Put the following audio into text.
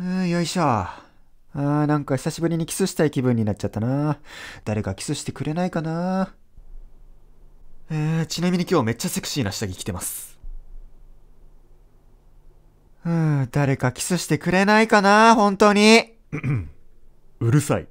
うん、よいしょ。あー、なんか久しぶりにキスしたい気分になっちゃったな。誰かキスしてくれないかな。えー、ちなみに今日めっちゃセクシーな下着着てます。うん、誰かキスしてくれないかな、本当に。うるさい。